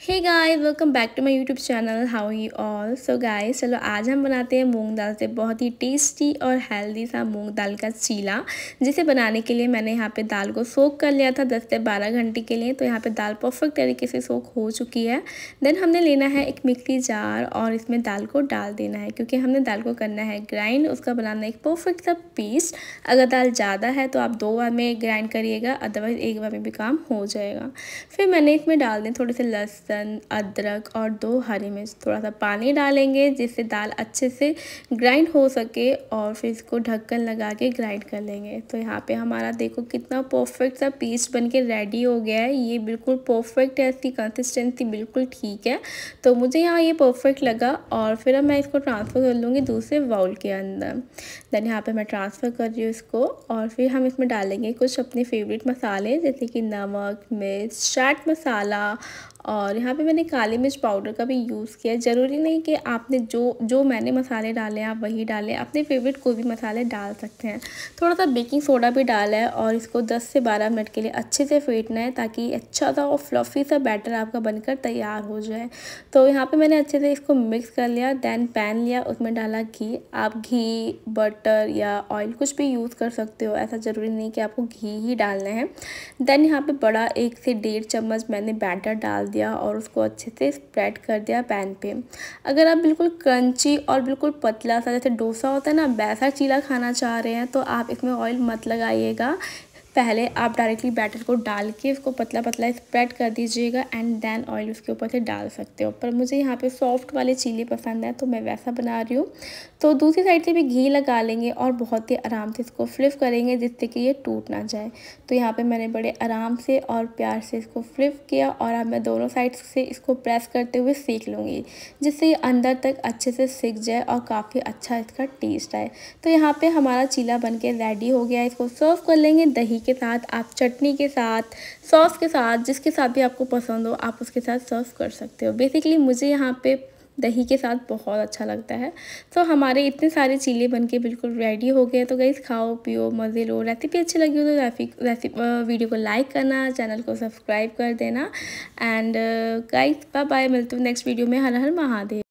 hey guy welcome back to my YouTube channel how you all so guy चलो आज हम बनाते हैं मूंग दाल से बहुत ही टेस्टी और हेल्दी सा मूंग दाल का चीला जिसे बनाने के लिए मैंने यहाँ पे दाल को सोक कर लिया था 10 से 12 घंटे के लिए तो यहाँ पे दाल परफेक्ट तरीके से सोक हो चुकी है देन हमने लेना है एक मिक्सी जार और इसमें दाल को डाल देना है क्योंकि हमने दाल को करना है ग्राइंड उसका बनाना है एक परफेक्ट सा पेस्ट अगर दाल ज़्यादा है तो आप दो बार में ग्राइंड करिएगा अदरवाइज़ एक बार में भी काम हो जाएगा फिर मैंने इसमें डाल दें थोड़े से लस लहसुन अदरक और दो हरी मिर्च थोड़ा सा पानी डालेंगे जिससे दाल अच्छे से ग्राइंड हो सके और फिर इसको ढक्कन लगा के ग्राइंड कर लेंगे तो यहाँ पे हमारा देखो कितना परफेक्ट सा पेस्ट बन के रेडी हो गया है ये बिल्कुल परफेक्ट है इसकी कंसिस्टेंसी बिल्कुल ठीक है तो मुझे यहाँ ये परफेक्ट लगा और फिर अब मैं इसको ट्रांसफ़र कर लूँगी दूसरे बाउल के अंदर देन यहाँ पर मैं ट्रांसफ़र कर रही हूँ इसको और फिर हम इसमें डालेंगे कुछ अपने फेवरेट मसाले जैसे कि नमक मिर्च चाट मसाला और यहाँ पे मैंने काली मिर्च पाउडर का भी यूज़ किया ज़रूरी नहीं कि आपने जो जो मैंने मसाले डाले आप वही डालें अपने फेवरेट कोई भी मसाले डाल सकते हैं थोड़ा सा बेकिंग सोडा भी डाला है और इसको 10 से 12 मिनट के लिए अच्छे से फेंटना है ताकि अच्छा सा और फ्लफ़ी सा बैटर आपका बनकर तैयार हो जाए तो यहाँ पर मैंने अच्छे से इसको मिक्स कर लिया दैन पैन लिया उसमें डाला घी आप घी बटर या ऑयल कुछ भी यूज़ कर सकते हो ऐसा ज़रूरी नहीं कि आपको घी ही डालना है दैन यहाँ पर बड़ा एक से डेढ़ चम्मच मैंने बैटर डाल दिया और उसको अच्छे से स्प्रेड कर दिया पैन पे अगर आप बिल्कुल क्रंची और बिल्कुल पतला सा जैसे डोसा होता है ना वैसा चीला खाना चाह रहे हैं तो आप इसमें ऑयल मत लगाइएगा पहले आप डायरेक्टली बैटर को डाल के इसको पतला पतला स्प्रेड कर दीजिएगा एंड देन ऑयल उसके ऊपर से डाल सकते हो पर मुझे यहाँ पे सॉफ्ट वाले चिली पसंद है तो मैं वैसा बना रही हूँ तो दूसरी साइड से भी घी लगा लेंगे और बहुत ही आराम से इसको फ्लिप करेंगे जिससे कि ये टूट ना जाए तो यहाँ पर मैंने बड़े आराम से और प्यार से इसको फ्लिप किया और अब मैं दोनों साइड से इसको प्रेस करते हुए सीख लूँगी जिससे ये अंदर तक अच्छे से सीख जाए और काफ़ी अच्छा इसका टेस्ट आए तो यहाँ पर हमारा चीला बन के रेडी हो गया इसको सर्व कर लेंगे दही के साथ आप चटनी के साथ सॉस के साथ जिसके साथ भी आपको पसंद हो आप उसके साथ सर्व कर सकते हो बेसिकली मुझे यहाँ पे दही के साथ बहुत अच्छा लगता है तो हमारे इतने सारे चीले बनके बिल्कुल रेडी हो गए तो गईस खाओ पियो मज़े लो रेसिपी अच्छी लगी हो तो रेसिपी रेसिप वीडियो को लाइक करना चैनल को सब्सक्राइब कर देना एंड गाइस बाय बाय मिलते हो नेक्स्ट वीडियो में हर हर महादेव